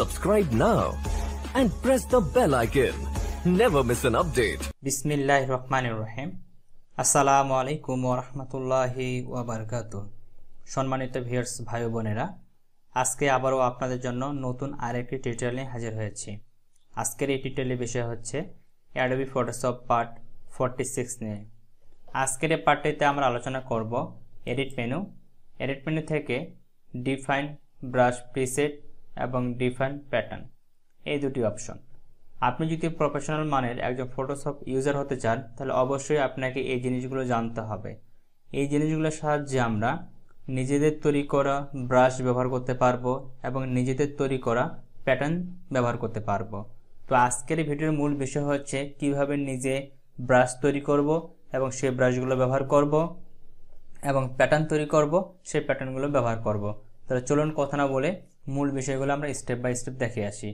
Subscribe now and press the bell icon. Never miss an update. Bismillah Rahmanir Rahim. আসসালামু আলাইকুম ওরহমতুল্লাহি ওবরকাত সম্মানিত viewers ভাই বোনেরা আজকে আবারও আপনাদের জন্য নতুন আরেকটি টিউটোরিয়াল নিয়ে হাজির হয়েছি আজকের এই টিউটোরিয়ালের বিষয় হচ্ছে Adobe Photoshop part forty six নিয়ে আজকের এই পার্টটিতে আমরা আলোচনা করব এডিট মেনু এডিট মেনু থেকে ডিফাইন ব্রাশ প্রিসেট এবং ডিফাইন প্যাটার্ন এই দুটি অপশন আপনি যদি প্রফেশনাল মানের একজন ফটোশপ ইউজার হতে চান তাহলে অবশ্যই আপনাকে এই জিনিসগুলো জানতে হবে এই জিনিসগুলোর সাহায্যে আমরা নিজেদের তৈরি করা ব্রাশ ব্যবহার করতে পারবো এবং নিজেদের তৈরি করা প্যাটার্ন ব্যবহার করতে পারবো তো আজকের ভিডিওর মূল বিষয় হচ্ছে কিভাবে নিজে ব্রাশ তৈরি করব এবং সেই ব্রাশগুলো ব্যবহার করব এবং প্যাটার্ন তৈরি করব সেই প্যাটার্নগুলো ব্যবহার করব তাহলে চলুন কথা না বলে মূল বিষয়গুলো আমরা স্টেপ বাই স্টেপ দেখে আসি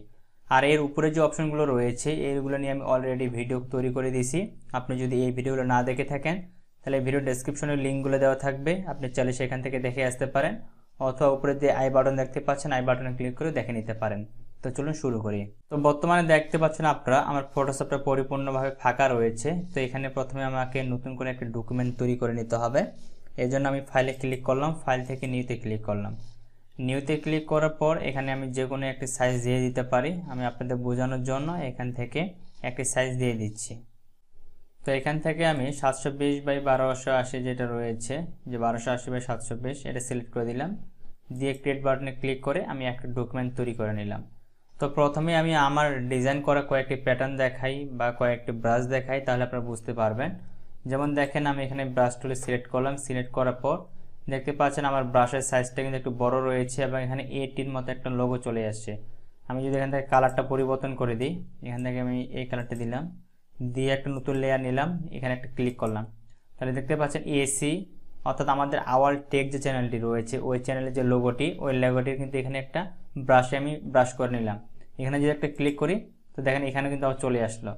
আর এর উপরে যে অপশনগুলো রয়েছে এইগুলো নিয়ে আমি অলরেডি ভিডিও তৈরি করে দিয়েছি আপনি যদি এই ভিডিওগুলো না দেখে থাকেন তাহলে ভিডিও ডেসক্রিপশনের লিঙ্কগুলো দেওয়া থাকবে আপনি চাইলে সেখান থেকে দেখে আসতে পারেন অথবা উপরে যে আই বাটন দেখতে পাচ্ছেন আই বাটনে ক্লিক করে দেখে নিতে পারেন তো চলুন শুরু করি তো বর্তমানে দেখতে পাচ্ছেন আপনারা আমার ফটোশপটা পরিপূর্ণভাবে ফাঁকা রয়েছে তো এখানে প্রথমে আমাকে নতুন করে একটা ডকুমেন্ট তৈরি করে নিতে হবে এজন্য আমি ফাইলে ক্লিক করলাম ফাইল থেকে নিউতে ক্লিক করলাম নিউতে ক্লিক করার পর এখানে আমি যে কোনো একটি সাইজ দিয়ে দিতে পারি আমি আপনাদের বোঝানোর জন্য এখান থেকে একটি সাইজ দিয়ে দিচ্ছি তো এখান থেকে আমি সাতশো বিশ বাই বারোশো আশি যেটা রয়েছে যে বারোশো আশি বাই সাতশো বিশ এটা সিলেক্ট করে দিলাম দিয়ে ক্রিয়েট বাটনে ক্লিক করে আমি একটা ডকুমেন্ট তৈরি করে নিলাম তো প্রথমে আমি আমার ডিজাইন করা কয়েকটি প্যাটার্ন দেখাই বা কয়েকটি ব্রাশ দেখাই তাহলে আপনারা বুঝতে পারবেন যেমন দেখেন আমি এখানে ব্রাশ টুলে সিলেক্ট করলাম সিলেক্ট করার পর দেখতে পাচ্ছেন আমার ব্রাশের সাইজটা কিন্তু একটু বড় রয়েছে এবং এখানে এটির মতো একটা লোগো চলে আসছে আমি যদি এখান থেকে কালারটা পরিবর্তন করে দিই এখান থেকে আমি এই কালারটা দিলাম দিয়ে একটা নতুন লেয়ার নিলাম এখানে একটা ক্লিক করলাম তাহলে দেখতে পাচ্ছেন এসি অর্থাৎ আমাদের আওয়াল টেক যে চ্যানেলটি রয়েছে ওই চ্যানেলের যে লোগোটি ওই লেগোটির কিন্তু এখানে একটা ব্রাশে আমি ব্রাশ করে নিলাম এখানে যদি একটা ক্লিক করি তো দেখেন এখানে কিন্তু আবার চলে আসলো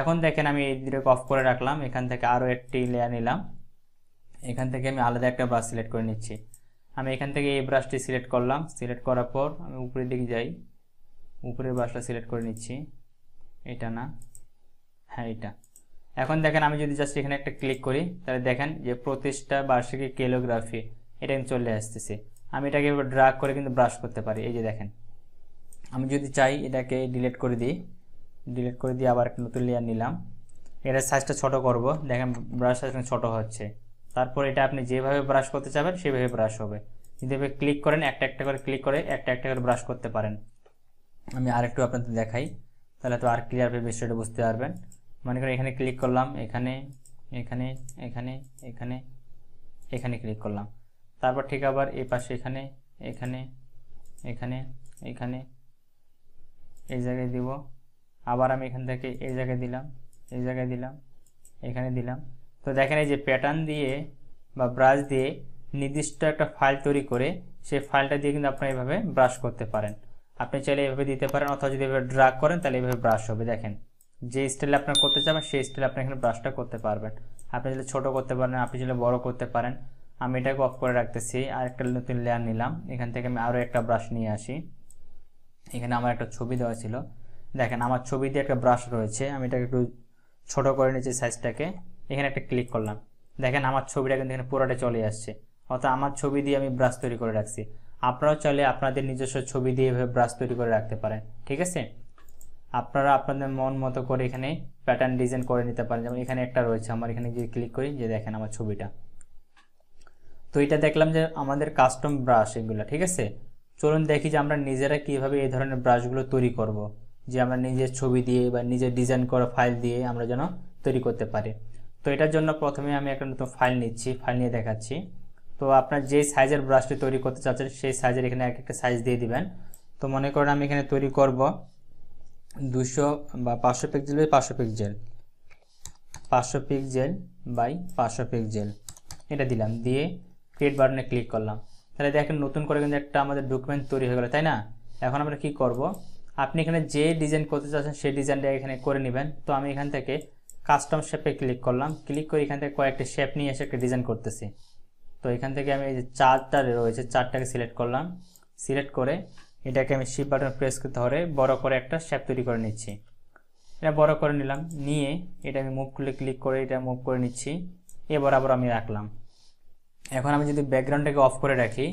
এখন দেখেন আমি এই দিকে অফ করে রাখলাম এখান থেকে আরও একটি লেয়ার নিলাম এখান থেকে আমি আলাদা একটা ব্রাশ সিলেক্ট করে নিচ্ছি আমি এখান থেকে এই ব্রাশটি সিলেক্ট করলাম সিলেক্ট করার পর আমি উপরের দিকে যাই উপরের ব্রাশটা সিলেক্ট করে নিচ্ছি এটা না হ্যাঁ এটা এখন দেখেন আমি যদি জাস্ট এখানে একটা ক্লিক করি তাহলে দেখেন যে প্রতিষ্ঠা বার্ষিকী কেলোগ্রাফি এটা কিন্তু চলে আসতেছে আমি এটাকে ড্রাগ করে কিন্তু ব্রাশ করতে পারি এই যে দেখেন আমি যদি চাই এটাকে ডিলিট করে দিই ডিলিট করে দিয়ে আবার একটা নতুন লেয়ার নিলাম এটার সাইজটা ছোট করব দেখেন ব্রাশ সাইজটা ছোটো হচ্ছে তারপর এটা আপনি যেভাবে ব্রাশ করতে চাবেন সেভাবে ব্রাশ হবে কিন্তু এভাবে ক্লিক করেন একটা একটা করে ক্লিক করে একটা একটা করে ব্রাশ করতে পারেন আমি আরেকটু আপনাদের দেখাই তাহলে তো আর ক্লিয়ারভাবে বিষয়টা বুঝতে পারবেন মনে করেন এখানে ক্লিক করলাম এখানে এখানে এখানে এখানে এখানে ক্লিক করলাম তারপর ঠিক আবার এ পাশে এখানে এখানে এখানে এখানে এই জায়গায় দিব আবার আমি এখান থেকে এই জায়গায় দিলাম এই জায়গায় দিলাম এখানে দিলাম তো দেখেন এই যে প্যাটার্ন দিয়ে বা ব্রাশ দিয়ে নির্দিষ্ট একটা ফাইল তৈরি করে সেই ফাইলটা দিয়ে কিন্তু আপনারা এভাবে ব্রাশ করতে পারেন আপনি চাইলে এভাবে দিতে পারেন অথবা যদি এভাবে ড্রাগ করেন তাহলে এভাবে ব্রাশ হবে দেখেন যে স্টাইলে আপনার করতে চান সেই স্টাইলে আপনি এখানে ব্রাশটা করতে পারবেন আপনি চাইলে ছোটো করতে পারেন আপনি চাইলে বড় করতে পারেন আমি এটাকে অফ করে রাখতেছি আর একটা নতুন লেয়ার নিলাম এখান থেকে আমি আরও একটা ব্রাশ নিয়ে আসি এখানে আমার একটা ছবি দেওয়া ছিল দেখেন আমার ছবি দিয়ে একটা ব্রাশ রয়েছে আমি এটাকে একটু ছোটো করে নিয়েছি সাইজটাকে এখানে একটা ক্লিক করলাম দেখেন আমার ছবিটা কিন্তু এখানে পুরোটা চলে আসছে অর্থাৎ আমার ছবি দিয়ে আমি ব্রাশ তৈরি করে রাখছি আপনারাও চলে আপনাদের নিজস্ব ছবি দিয়ে এভাবে ব্রাশ তৈরি করে রাখতে পারেন ঠিক আছে আপনারা আপনাদের মন মতো করে এখানে প্যাটার্ন ডিজাইন করে নিতে পারেন যেমন এখানে একটা রয়েছে আমার এখানে গিয়ে ক্লিক করি যে দেখেন আমার ছবিটা তো এটা দেখলাম যে আমাদের কাস্টম ব্রাশ এগুলো ঠিক আছে চলুন দেখি যে আমরা নিজেরা কীভাবে এই ধরনের ব্রাশগুলো তৈরি করব। যে আমরা নিজের ছবি দিয়ে বা নিজের ডিজাইন করা ফাইল দিয়ে আমরা যেন তৈরি করতে পারি তো এটার জন্য প্রথমে আমি একটা নতুন ফাইল নিচ্ছি ফাইল নিয়ে দেখাচ্ছি তো আপনার যে সাইজের ব্রাশটি তৈরি করতে চাচ্ছেন সেই সাইজের এখানে এক একটা সাইজ দিয়ে দিবেন তো মনে করেন আমি এখানে তৈরি করব দুশো বা পাঁচশো পিক্সেল বাই পাঁচশো পিক্সেল পাঁচশো পিক্সেল বাই পাঁচশো পিক্সেল এটা দিলাম দিয়ে ক্রিয়েট বাটনে ক্লিক করলাম তাহলে দেখেন নতুন করে কিন্তু একটা আমাদের ডকুমেন্ট তৈরি হয়ে গেল তাই না এখন আমরা কি করব আপনি এখানে যে ডিজাইন করতে চাচ্ছেন সেই ডিজাইনটা এখানে করে নেবেন তো আমি এখান থেকে কাস্টম শেপে ক্লিক করলাম ক্লিক করে এখান থেকে কয়েকটি শেপ নিয়ে এসে একটা ডিজাইন করতেছি তো এখান থেকে আমি এই যে চারটা রয়েছে চারটাকে সিলেক্ট করলাম সিলেক্ট করে এটাকে আমি শিপ বাটন প্রেস করতে ধরে বড় করে একটা শেপ তৈরি করে নিচ্ছি এটা বড় করে নিলাম নিয়ে এটা আমি মুভ করলে ক্লিক করে এটা মুভ করে নিচ্ছি এ বরাবর আমি রাখলাম এখন আমি যদি ব্যাকগ্রাউন্ডটাকে অফ করে রাখি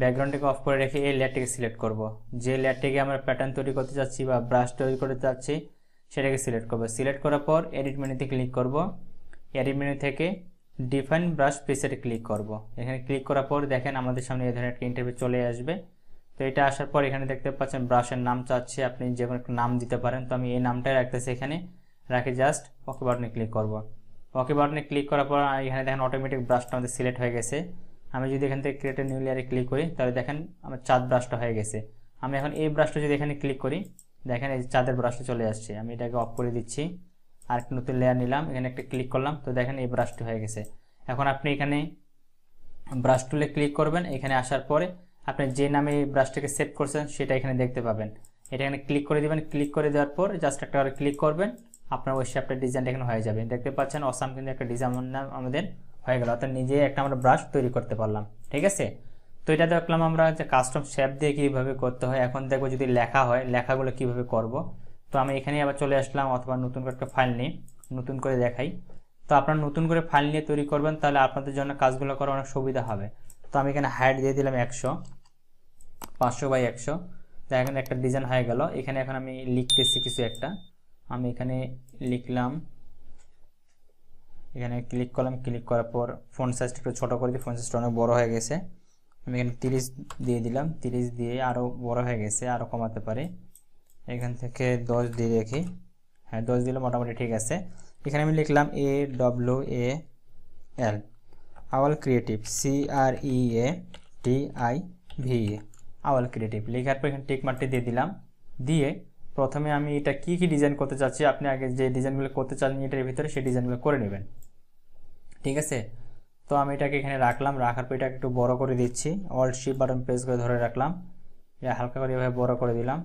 ব্যাকগ্রাউন্ডটাকে অফ করে রেখে এই লেয়ারটিকে সিলেক্ট করব যে লেয়ারটিকে আমরা প্যাটার্ন তৈরি করতে চাচ্ছি বা ব্রাশ তৈরি করতে চাচ্ছি সেটাকে সিলেক্ট করবো সিলেক্ট করার পর এডিট মেনুতে ক্লিক করব এডিট মেনু থেকে ডিফাইন ব্রাশ পিসেটে ক্লিক করব এখানে ক্লিক করার পর দেখেন আমাদের সামনে এই ধরনের একটা ইন্টারভিউ চলে আসবে তো এটা আসার পর এখানে দেখতে পাচ্ছেন ব্রাশের নাম চাচ্ছে আপনি যে কোনো একটা নাম দিতে পারেন তো আমি এই নামটাই রাখতেছি এখানে রাখে জাস্ট ওকে বাটনে ক্লিক করব ওকে বাটনে ক্লিক করার পর এখানে দেখেন অটোমেটিক ব্রাশটা আমাদের সিলেক্ট হয়ে গেছে আমি যদি এখান থেকে ক্রিয়েট নিউ লেয়ারে ক্লিক করি তাহলে দেখেন আমার চাঁদ ব্রাশটা হয়ে গেছে আমি এখন এই ব্রাশটা যদি এখানে ক্লিক করি দেখেন এই চাঁদের ব্রাশটা চলে আসছে আমি এটাকে অফ করে দিচ্ছি আর একটা নতুন লেয়ার নিলাম এখানে একটা ক্লিক করলাম তো দেখেন এই ব্রাশটি হয়ে গেছে এখন আপনি এখানে ব্রাশ টুলে ক্লিক করবেন এখানে আসার পরে আপনি যে নামে এই ব্রাশটাকে সেভ করছেন সেটা এখানে দেখতে পাবেন এটা এখানে ক্লিক করে দেবেন ক্লিক করে দেওয়ার পর জাস্ট একটা ক্লিক করবেন আপনার ওই শেপটার ডিজাইনটা এখানে হয়ে যাবে দেখতে পাচ্ছেন অসাম কিন্তু একটা ডিজাইন আমাদের হয়ে গেল অর্থাৎ নিজে একটা আমরা ব্রাশ তৈরি করতে পারলাম ঠিক আছে তো এটা দেখলাম আমরা যে কাস্টম শেপ দিয়ে কীভাবে করতে হয় এখন দেখবো যদি লেখা হয় লেখাগুলো কিভাবে করব তো আমি এখানে আবার চলে আসলাম অথবা নতুন করে ফাইল নিই নতুন করে দেখাই তো আপনারা নতুন করে ফাইল নিয়ে তৈরি করবেন তাহলে আপনাদের জন্য কাজগুলো করা অনেক সুবিধা হবে তো আমি এখানে হাইট দিয়ে দিলাম একশো পাঁচশো বাই একশো তো এখানে একটা ডিজাইন হয়ে গেল এখানে এখন আমি লিখতেছি কিছু একটা আমি এখানে লিখলাম এখানে ক্লিক করলাম ক্লিক করার পর ফোন সাইজটা একটু ছোটো করে দিই ফোন সাইজটা অনেক বড়ো হয়ে গেছে আমি এখানে তিরিশ দিয়ে দিলাম তিরিশ দিয়ে আরও বড় হয়ে গেছে আরও কমাতে পারি এখান থেকে দশ দিয়ে দেখি হ্যাঁ দশ দিলে মোটামুটি ঠিক আছে এখানে আমি লিখলাম A W A L Awal creative C R E A T I V A Awal creative লেখার পর এখানে টিকমার্কটি দিয়ে দিলাম দিয়ে প্রথমে আমি এটা কি কি ডিজাইন করতে চাচ্ছি আপনি আগে যে ডিজাইনগুলো করতে চান এটার ভিতরে সেই ডিজাইনগুলো করে নেবেন ঠিক আছে তো আমি এটাকে এখানে রাখলাম রাখার পর এটাকে একটু বড় করে দিচ্ছি অল্ড শিপ বাটন প্রেস করে ধরে রাখলাম এটা হালকা করে এভাবে বড় করে দিলাম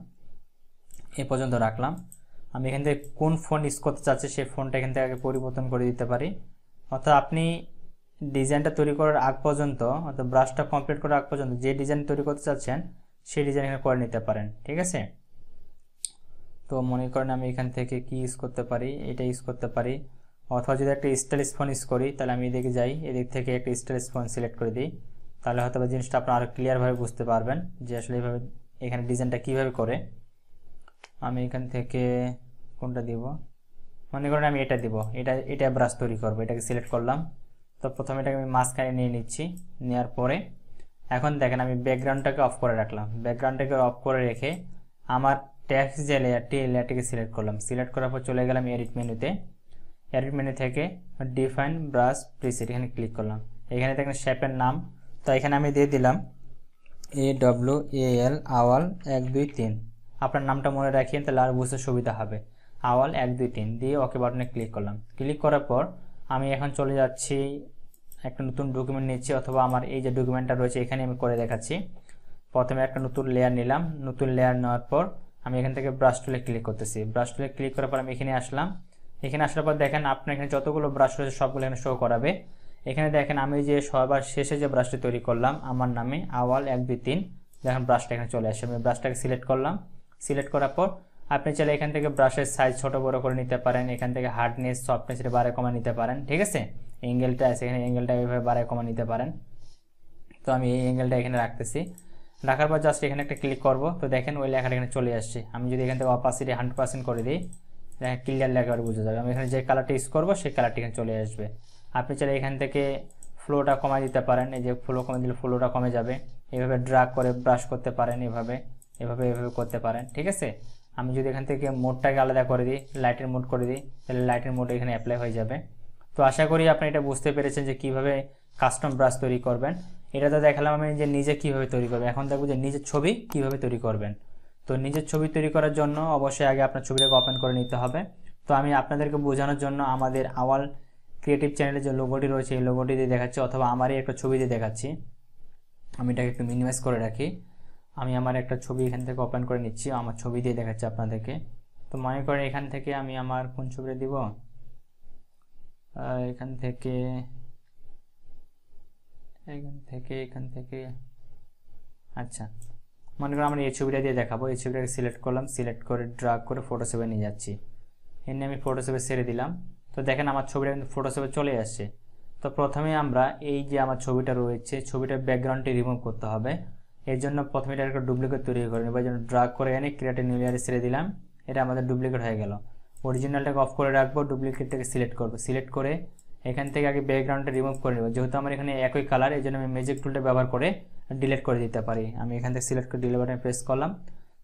এ পর্যন্ত রাখলাম আমি এখান থেকে কোন ফোন ইউজ করতে চাচ্ছি সেই ফোনটা এখান থেকে আগে পরিবর্তন করে দিতে পারি অর্থাৎ আপনি ডিজাইনটা তৈরি করার আগ পর্যন্ত অর্থাৎ ব্রাশটা কমপ্লিট করার আগ পর্যন্ত যে ডিজাইন তৈরি করতে চাচ্ছেন সেই ডিজাইন এখানে করে নিতে পারেন ঠিক আছে তো মনে করেন আমি এখান থেকে কি ইউজ করতে পারি এটা ইউজ করতে পারি অথবা যদি একটা স্টাইল স্পন ইউজ করি তাহলে আমি এদিকে যাই এদিক থেকে একটা স্টাইল স্পন সিলেক্ট করে দিই তাহলে হয়তো জিনিসটা আপনার আরও ক্লিয়ারভাবে বুঝতে পারবেন যে আসলে এইভাবে এখানে ডিজাইনটা কিভাবে করে আমি এখান থেকে কোনটা দিব মনে করেন আমি এটা দিব এটা এটা ব্রাশ তৈরি করবো এটাকে সিলেক্ট করলাম তো প্রথমে এটাকে আমি মাঝখানে নিয়ে নিচ্ছি নেওয়ার পরে এখন দেখেন আমি ব্যাকগ্রাউন্ডটাকে অফ করে রাখলাম ব্যাকগ্রাউন্ডটাকে অফ করে রেখে আমার ট্যাক্স যে লেয়ারটি এই লেয়ারটিকে সিলেক্ট করলাম সিলেক্ট করার পর চলে গেলাম এডিট মেনুতে এডিট মেনু থেকে ডিফাইন ব্রাশ প্রিসেট এখানে ক্লিক করলাম এখানে দেখেন শ্যাপের নাম তো এখানে আমি দিয়ে দিলাম এ ডব্লিউ এ এল আওয়াল এক দুই তিন আপনার নামটা মনে রাখিয়ে তাহলে আর বুঝতে সুবিধা হবে আওয়াল এক দুই তিন দিয়ে ওকে বাটনে ক্লিক করলাম ক্লিক করার পর আমি এখন চলে যাচ্ছি একটা নতুন ডকুমেন্ট নিচ্ছি অথবা আমার এই যে ডকুমেন্টটা রয়েছে এখানে আমি করে দেখাচ্ছি প্রথমে একটা নতুন লেয়ার নিলাম নতুন লেয়ার নেওয়ার পর আমি এখান থেকে ব্রাশ টুলে ক্লিক করতেছি ব্রাশ টুলে ক্লিক করার পর আমি এখানে আসলাম এখানে আসার পর দেখেন আপনার এখানে যতগুলো ব্রাশ রয়েছে সবগুলো এখানে শো করাবে এখানে দেখেন আমি যে সবার শেষে যে ব্রাশটি তৈরি করলাম আমার নামে আওয়াল এক দুই তিন দেখেন ব্রাশটা এখানে চলে আসে আমি ব্রাশটাকে সিলেক্ট করলাম সিলেক্ট করার পর আপনি চাইলে এখান থেকে ব্রাশের সাইজ ছোট বড় করে নিতে পারেন এখান থেকে হার্ডনেস সফটনেস এটা বারে কমা নিতে পারেন ঠিক আছে এঙ্গেলটা আছে এখানে এঙ্গেলটা এইভাবে বাড়ায় কমা নিতে পারেন তো আমি এই অ্যাঙ্গেলটা এখানে রাখতেছি রাখার পর জাস্ট এখানে একটা ক্লিক করব তো দেখেন ওই লেখাটা এখানে চলে আসছে আমি যদি এখান থেকে অপাসিটি হান্ড্রেড পার্সেন্ট করে দিই হ্যাঁ, ক্লিয়ার একেবারে বুঝে যাবে আমি এখানে যে কালারটা ইউজ করবো সেই কালারটি এখানে চলে আসবে আপনি চাইলে এখান থেকে ফ্লোটা কমায় দিতে পারেন এই যে ফ্লো কমে দিলে ফ্লোটা কমে যাবে এভাবে ড্রাগ করে ব্রাশ করতে পারেন এভাবে এভাবে এভাবে করতে পারেন ঠিক আছে আমি যদি এখান থেকে মোডটাকে আলাদা করে দিই লাইটের মোড করে দিই তাহলে লাইটের মোড এখানে অ্যাপ্লাই হয়ে যাবে তো আশা করি আপনি এটা বুঝতে পেরেছেন যে কিভাবে কাস্টম ব্রাশ তৈরি করবেন এটা তো দেখালাম আমি যে নিজে কিভাবে তৈরি করবেন এখন দেখবো যে নিজের ছবি কিভাবে তৈরি করবেন তো নিজের ছবি তৈরি করার জন্য অবশ্যই আগে আপনার ছবিটাকে ওপেন করে নিতে হবে তো আমি আপনাদেরকে বোঝানোর জন্য আমাদের আওয়াল ক্রিয়েটিভ চ্যানেলে যে লোগোটি রয়েছে এই লোগোটি দিয়ে দেখাচ্ছি অথবা আমারই একটা ছবি দিয়ে দেখাচ্ছি আমি এটাকে একটু মিনিমাইজ করে রাখি আমি আমার একটা ছবি এখান থেকে ওপেন করে নিচ্ছি আমার ছবি দিয়ে দেখাচ্ছি আপনাদেরকে তো মনে করেন এখান থেকে আমি আমার কোন ছবিটা দিব এখান থেকে এখান থেকে এখান থেকে আচ্ছা মনে করো আমরা এই ছবিটা দিয়ে দেখাবো এই ছবিটাকে সিলেক্ট করলাম সিলেক্ট করে ড্রাগ করে ফটোশপে নিয়ে যাচ্ছি এমনি আমি ফটোশপে ছেড়ে দিলাম তো দেখেন আমার ছবিটা কিন্তু ফটোশপে চলে আসছে তো প্রথমে আমরা এই যে আমার ছবিটা রয়েছে ছবিটার ব্যাকগ্রাউন্ডটি রিমুভ করতে হবে এর জন্য প্রথমে এটা একটা ডুপ্লিকেট তৈরি করে নেবো জন্য ড্রাগ করে এনে ক্রিয়েটে নিউ ইয়ারে ছেড়ে দিলাম এটা আমাদের ডুপ্লিকেট হয়ে গেল অরিজিনালটাকে অফ করে রাখবো ডুপ্লিকেটটাকে সিলেক্ট করবো সিলেক্ট করে এখান থেকে আগে ব্যাকগ্রাউন্ডটা রিমুভ করে নেবো যেহেতু আমার এখানে একই কালার এই জন্য আমি ম্যাজিক টুলটা ব্যবহার করে ডিলিট করে দিতে পারি আমি এখান থেকে সিলেক্ট করে ডিলিট বাটনে প্রেস করলাম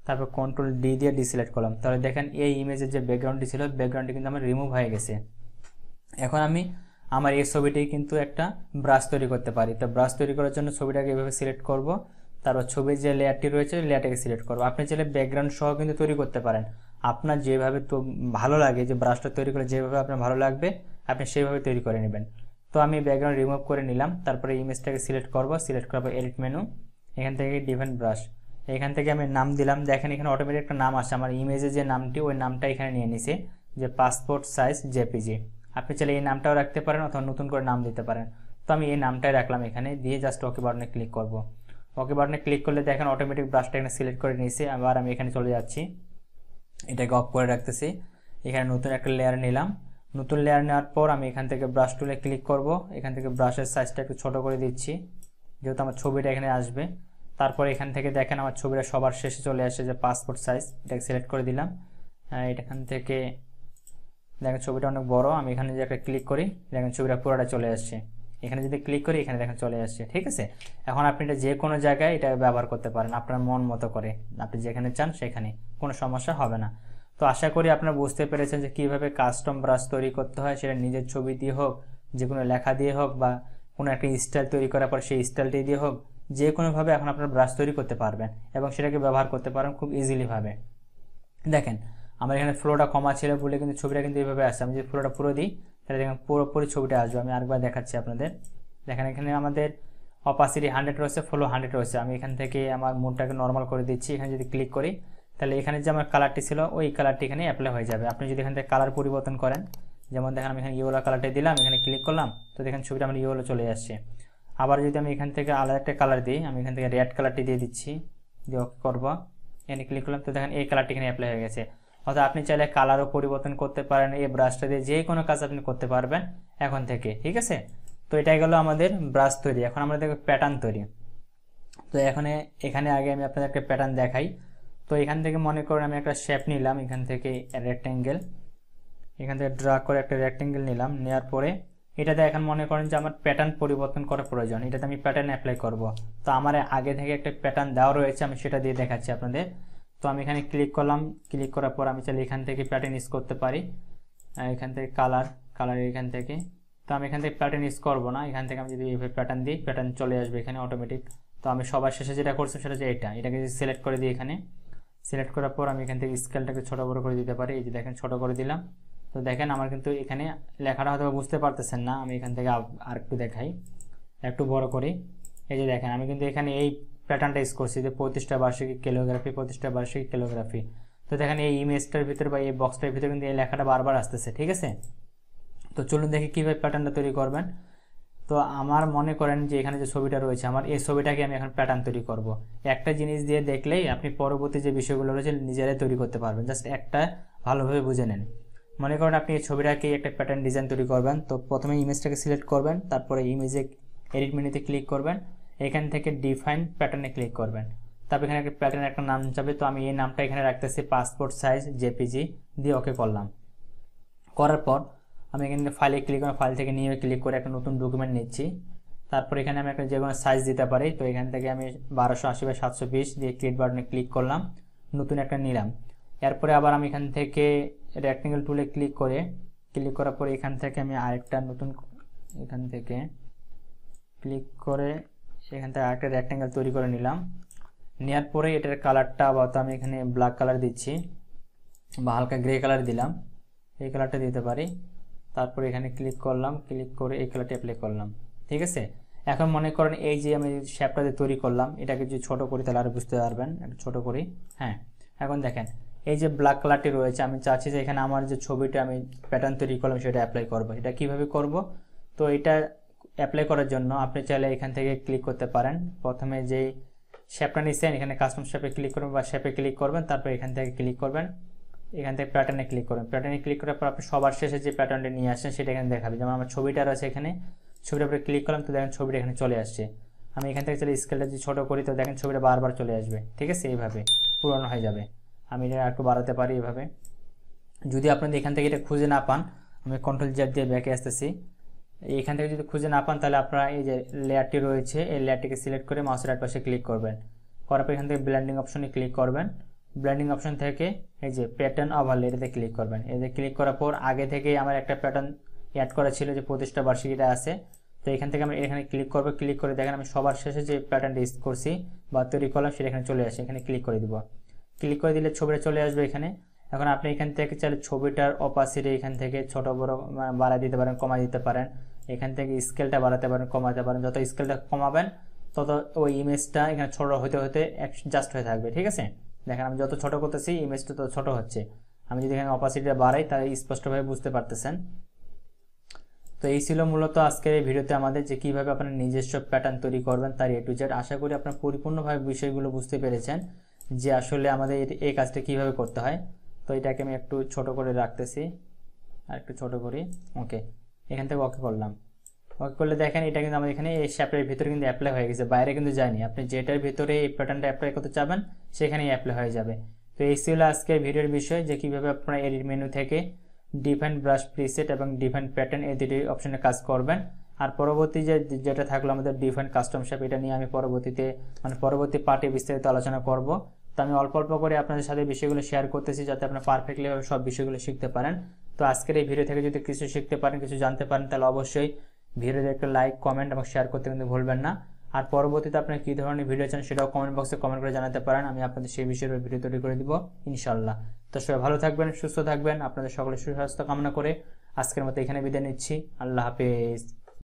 তারপর কন্ট্রোল ডি দিয়ে ডিসিলেক্ট করলাম তাহলে দেখেন এই ইমেজের যে ব্যাকগ্রাউন্ডটি ছিল ব্যাকগ্রাউন্ডটি কিন্তু আমার রিমুভ হয়ে গেছে এখন আমি আমার এই ছবিটি কিন্তু একটা ব্রাশ তৈরি করতে পারি তো ব্রাশ তৈরি করার জন্য ছবিটাকে এভাবে সিলেক্ট করব তারপর ছবির যে লেয়ারটি রয়েছে লেয়ারটাকে সিলেক্ট করবো আপনি চাইলে ব্যাকগ্রাউন্ড সহ কিন্তু তৈরি করতে পারেন আপনার যেভাবে তো ভালো লাগে যে ব্রাশটা তৈরি করে যেভাবে আপনার ভালো লাগবে আপনি সেইভাবে তৈরি করে নেবেন তো আমি ব্যাকগ্রাউন্ড রিমুভ করে নিলাম তারপরে ইমেজটাকে সিলেক্ট করব সিলেক্ট করবো এডিট মেনু এখান থেকে ডিফেন্ট ব্রাশ এখান থেকে আমি নাম দিলাম দেখেন এখানে অটোমেটিক একটা নাম আসে আমার ইমেজে যে নামটি ওই নামটা এখানে নিয়ে নিছে যে পাসপোর্ট সাইজ জেপিজি আপনি চাইলে এই নামটাও রাখতে পারেন অথবা নতুন করে নাম দিতে পারেন তো আমি এই নামটাই রাখলাম এখানে দিয়ে জাস্ট ওকে বাটনে ক্লিক করব ওকে বাটনে ক্লিক করলে দেখেন অটোমেটিক ব্রাশটা এখানে সিলেক্ট করে নিয়েছে আবার আমি এখানে চলে যাচ্ছি এটাকে অফ করে রাখতেছি এখানে নতুন একটা লেয়ার নিলাম নতুন লেয়ার নেওয়ার পর আমি এখান থেকে ব্রাশ টুলে ক্লিক করব এখান থেকে ব্রাশের সাইজটা একটু ছোটো করে দিচ্ছি যেহেতু আমার ছবিটা এখানে আসবে তারপর এখান থেকে দেখেন আমার ছবিটা সবার শেষে চলে আসে যে পাসপোর্ট সাইজ এটাকে সিলেক্ট করে দিলাম হ্যাঁ, এখান থেকে দেখেন ছবিটা অনেক বড় আমি এখানে যে একটা ক্লিক করি দেখেন ছবিটা পুরোটা চলে আসছে এখানে যদি ক্লিক করি এখানে দেখেন চলে আসছে ঠিক আছে এখন আপনি এটা যে কোনো জায়গায় এটা ব্যবহার করতে পারেন আপনার মন মতো করে আপনি যেখানে চান সেখানে কোনো সমস্যা হবে না তো আশা করি আপনারা বুঝতে পেরেছেন যে কীভাবে কাস্টম ব্রাশ তৈরি করতে হয় সেটা নিজের ছবি দিয়ে হোক যে কোনো লেখা দিয়ে হোক বা কোনো একটা স্টাইল তৈরি করার পর সেই স্টাইলটি দিয়ে হোক যে কোনোভাবে এখন আপনারা ব্রাশ তৈরি করতে পারবেন এবং সেটাকে ব্যবহার করতে পারেন খুব ইজিলিভাবে দেখেন আমার এখানে ফ্লোটা কমা ছিল বলে কিন্তু ছবিটা কিন্তু এইভাবে আসছে আমি যদি ফ্লোটা পুরো দিই তাহলে দেখেন পুরোপুরি ছবিটা আসবে আমি আরেকবার দেখাচ্ছি আপনাদের দেখেন এখানে আমাদের অপাসিটি হান্ড্রেড রয়েছে ফ্লো হান্ড্রেড রয়েছে আমি এখান থেকে আমার মুডটাকে নর্মাল করে দিচ্ছি এখানে যদি ক্লিক করি তাহলে এখানে যে আমার কালারটি ছিল ওই কালারটি এখানে অ্যাপ্লাই হয়ে যাবে আপনি যদি এখান থেকে কালার পরিবর্তন করেন যেমন দেখেন আমি এখানে ইয়েলো কালারটি দিলাম এখানে ক্লিক করলাম তো দেখেন ছবিটা আমার ইয়েলো চলে আসছে আবার যদি আমি এখান থেকে আলাদা একটা কালার দিই আমি এখান থেকে রেড কালারটি দিয়ে দিচ্ছি দিয়ে ওকে করবো এখানে ক্লিক করলাম তো দেখেন এই কালারটি এখানে অ্যাপ্লাই হয়ে গেছে অর্থাৎ আপনি চাইলে কালারও পরিবর্তন করতে পারেন এই ব্রাশটা দিয়ে যে কোনো কাজ আপনি করতে পারবেন এখন থেকে ঠিক আছে তো এটাই গেলো আমাদের ব্রাশ তৈরি এখন আমরা দেখো প্যাটার্ন তৈরি তো এখানে এখানে আগে আমি আপনাদেরকে প্যাটার্ন দেখাই তো এখান থেকে মনে করেন আমি একটা শেপ নিলাম এখান থেকে রেক্টেঙ্গেল এখান থেকে ড্রা করে একটা রেক্টেঙ্গেল নিলাম নেওয়ার পরে এটাতে এখন মনে করেন যে আমার প্যাটার্ন পরিবর্তন করা প্রয়োজন এটাতে আমি প্যাটার্ন অ্যাপ্লাই করব তো আমার আগে থেকে একটা প্যাটার্ন দেওয়া রয়েছে আমি সেটা দিয়ে দেখাচ্ছি আপনাদের তো আমি এখানে ক্লিক করলাম ক্লিক করার পর আমি চাইলে এখান থেকে প্যাটার্ন ইউজ করতে পারি এখান থেকে কালার কালার এখান থেকে তো আমি এখান থেকে প্যাটার্ন ইউজ করবো না এখান থেকে আমি যদি প্যাটার্ন দিই প্যাটার্ন চলে আসবে এখানে অটোমেটিক তো আমি সবার শেষে যেটা করছি সেটা হচ্ছে এটা এটাকে যদি সিলেক্ট করে দিই এখানে সিলেক্ট করার পর আমি এখান থেকে স্কেলটাকে ছোটো বড়ো করে দিতে পারি এই যে দেখেন ছোটো করে দিলাম তো দেখেন আমার কিন্তু এখানে লেখাটা হয়তো বুঝতে পারতেছেন না আমি এখান থেকে আর একটু দেখাই একটু বড় করি এই যে দেখেন আমি কিন্তু এখানে এই প্যাটার্নটা ইউজ করছি যে পঁয়ত্রিশটা বার্ষিকী কেলোগ্রাফি প্রতিষ্ঠা বার্ষিকী কেলোগ্রাফি তো দেখেন এই ইমেজটার ভিতরে বা এই বক্সটার ভিতরে কিন্তু এই লেখাটা বারবার আসতেছে ঠিক আছে তো চলুন দেখি কীভাবে প্যাটার্নটা তৈরি করবেন তো আমার মনে করেন যে এখানে যে ছবিটা রয়েছে আমার এই ছবিটাকে আমি এখন প্যাটার্ন তৈরি করব। একটা জিনিস দিয়ে দেখলেই আপনি পরবর্তী যে বিষয়গুলো রয়েছে নিজেরাই তৈরি করতে পারবেন জাস্ট একটা ভালোভাবে বুঝে নেন মনে করেন আপনি এই ছবিটাকে একটা প্যাটার্ন ডিজাইন তৈরি করবেন তো প্রথমে ইমেজটাকে সিলেক্ট করবেন তারপরে ইমেজে এডিট মেনিতে ক্লিক করবেন এখান থেকে ডিফাইন প্যাটার্নে ক্লিক করবেন তারপর এখানে একটা প্যাটার্ন একটা নাম যাবে তো আমি এই নামটা এখানে রাখতেছি পাসপোর্ট সাইজ জেপিজি দিয়ে ওকে করলাম করার পর আমি এখান থেকে ফাইলে ক্লিক করে ফাইল থেকে নিয়ে ক্লিক করে একটা নতুন ডকুমেন্ট নিচ্ছি তারপর এখানে আমি একটা যে কোনো সাইজ দিতে পারি তো এখান থেকে আমি বারোশো আশি বা সাতশো বিশ দিয়ে ক্রিয়েট বাটনে ক্লিক করলাম নতুন একটা নিলাম এরপরে আবার আমি এখান থেকে রেক্টেঙ্গেল টুলে ক্লিক করে ক্লিক করার পরে এখান থেকে আমি আরেকটা নতুন এখান থেকে ক্লিক করে এখান থেকে আরেকটা রেক্টেঙ্গেল তৈরি করে নিলাম নেওয়ার পরে এটার কালারটা আপাতত আমি এখানে ব্ল্যাক কালার দিচ্ছি বা হালকা গ্রে কালার দিলাম এই কালারটা দিতে পারি তারপরে এখানে ক্লিক করলাম ক্লিক করে এই খেলাটি অ্যাপ্লাই করলাম ঠিক আছে এখন মনে করেন এই যে আমি শ্যাপটা যে তৈরি করলাম এটাকে যদি ছোটো করি তাহলে আরও বুঝতে পারবেন একটু ছোটো করি হ্যাঁ এখন দেখেন এই যে ব্ল্যাক কালারটি রয়েছে আমি চাচ্ছি যে এখানে আমার যে ছবিটা আমি প্যাটার্ন তৈরি করলাম সেটা অ্যাপ্লাই করব এটা কিভাবে করব তো এটা অ্যাপ্লাই করার জন্য আপনি চাইলে এখান থেকে ক্লিক করতে পারেন প্রথমে যেই শ্যাপটা নিচ্ছেন এখানে কাস্টম শ্যাপে ক্লিক করবেন বা শ্যাপে ক্লিক করবেন তারপর এখান থেকে ক্লিক করবেন এখান থেকে প্যাটার্নে ক্লিক করবেন প্যাটার্নে ক্লিক করার পর আপনি সবার শেষে যে প্যাটার্নটা নিয়ে আসেন সেটা এখানে দেখাবে যেমন আমার ছবিটা রয়েছে এখানে ছবিটার উপরে ক্লিক করলাম তো দেখেন ছবিটা এখানে চলে আসছে আমি এখান থেকে চলে স্কেলটা যদি ছোটো করি তো দেখেন ছবিটা বারবার চলে আসবে ঠিক আছে এইভাবে পুরনো হয়ে যাবে আমি এটা একটু বাড়াতে পারি এভাবে যদি আপনাদের এখান থেকে এটা খুঁজে না পান আমি কন্ট্রোল জ্যাপ দিয়ে ব্যাকে আসতেছি এখান থেকে যদি খুঁজে না পান তাহলে আপনারা এই যে লেয়ারটি রয়েছে এই লেয়ারটিকে সিলেক্ট করে মাউসের পাশে ক্লিক করবেন করার পর এখান থেকে ব্ল্যান্ডিং অপশনে ক্লিক করবেন ব্র্যান্ডিং অপশন থেকে এই যে প্যাটার্ন ওভারলে এটাতে ক্লিক করবেন এতে ক্লিক করার পর আগে থেকে আমার একটা প্যাটার্ন অ্যাড করা ছিল যে প্রতিষ্ঠা বার্ষিকীটা আছে তো এখান থেকে আমি এখানে ক্লিক করবো ক্লিক করে দেখেন আমি সবার শেষে যে প্যাটার্নটা ইউজ করছি বা তৈরি করলাম সেটা এখানে চলে আসে এখানে ক্লিক করে দিব ক্লিক করে দিলে ছবিটা চলে আসবে এখানে এখন আপনি এখান থেকে চাইলে ছবিটার অপাসিটি এখান থেকে ছোট বড় মানে বাড়ায় দিতে পারেন কমা দিতে পারেন এখান থেকে স্কেলটা বাড়াতে পারেন কমাতে পারেন যত স্কেলটা কমাবেন তত ওই ইমেজটা এখানে ছোট হতে হতে জাস্ট হয়ে থাকবে ঠিক আছে দেখেন আমি যত ছোট করতেছি ইমেজটা তত ছোট হচ্ছে আমি যদি এখানে অপাসিটিটা বাড়াই তাহলে স্পষ্টভাবে বুঝতে পারতেছেন তো এই ছিল মূলত আজকের এই ভিডিওতে আমাদের যে কীভাবে আপনার নিজস্ব প্যাটার্ন তৈরি করবেন তার এ টু জেড আশা করি আপনার পরিপূর্ণভাবে বিষয়গুলো বুঝতে পেরেছেন যে আসলে আমাদের এই কাজটা কিভাবে করতে হয় তো এটাকে আমি একটু ছোট করে রাখতেছি আর একটু ছোট করি ওকে এখান থেকে ওকে করলাম ওকে করলে দেখেন এটা কিন্তু আমাদের এখানে এই শ্যাপের ভিতরে কিন্তু অ্যাপ্লাই হয়ে গেছে বাইরে কিন্তু যায়নি আপনি যেটার ভিতরে এই প্যাটার্নটা অ্যাপ্লাই করতে চাবেন সেখানেই অ্যাপ্লাই হয়ে যাবে তো এই ছিল আজকের ভিডিওর বিষয় যে কীভাবে আপনার এডিট মেনু থেকে ডিফেন্ট ব্রাশ প্রিসেট এবং ডিফেন্ট প্যাটার্ন এই দুটি অপশানে কাজ করবেন আর পরবর্তী যে যেটা থাকলো আমাদের ডিফেন্ট কাস্টম শ্যাপ এটা নিয়ে আমি পরবর্তীতে মানে পরবর্তী পার্টে বিস্তারিত আলোচনা করব তো আমি অল্প অল্প করে আপনাদের সাথে বিষয়গুলো শেয়ার করতেছি যাতে আপনার পারফেক্টলিভাবে সব বিষয়গুলো শিখতে পারেন তো আজকের এই ভিডিও থেকে যদি কিছু শিখতে পারেন কিছু জানতে পারেন তাহলে অবশ্যই ভিডিওতে একটা লাইক কমেন্ট এবং শেয়ার করতে কিন্তু ভুলবেন না আর পরবর্তীতে আপনি কী ধরনের ভিডিও চান সেটাও কমেন্ট বক্সে কমেন্ট করে জানাতে পারেন আমি আপনাদের সেই বিষয়ে ভিডিও তৈরি করে দিব ইনশাল্লাহ তো সবাই ভালো থাকবেন সুস্থ থাকবেন আপনাদের সকলের সুস্বাস্থ্য কামনা করে আজকের মতো এখানে বিদায় নিচ্ছি আল্লাহ হাফেজ